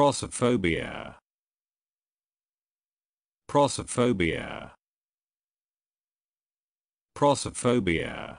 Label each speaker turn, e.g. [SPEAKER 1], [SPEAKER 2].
[SPEAKER 1] Prosophobia. Prosophobia. Prosophobia.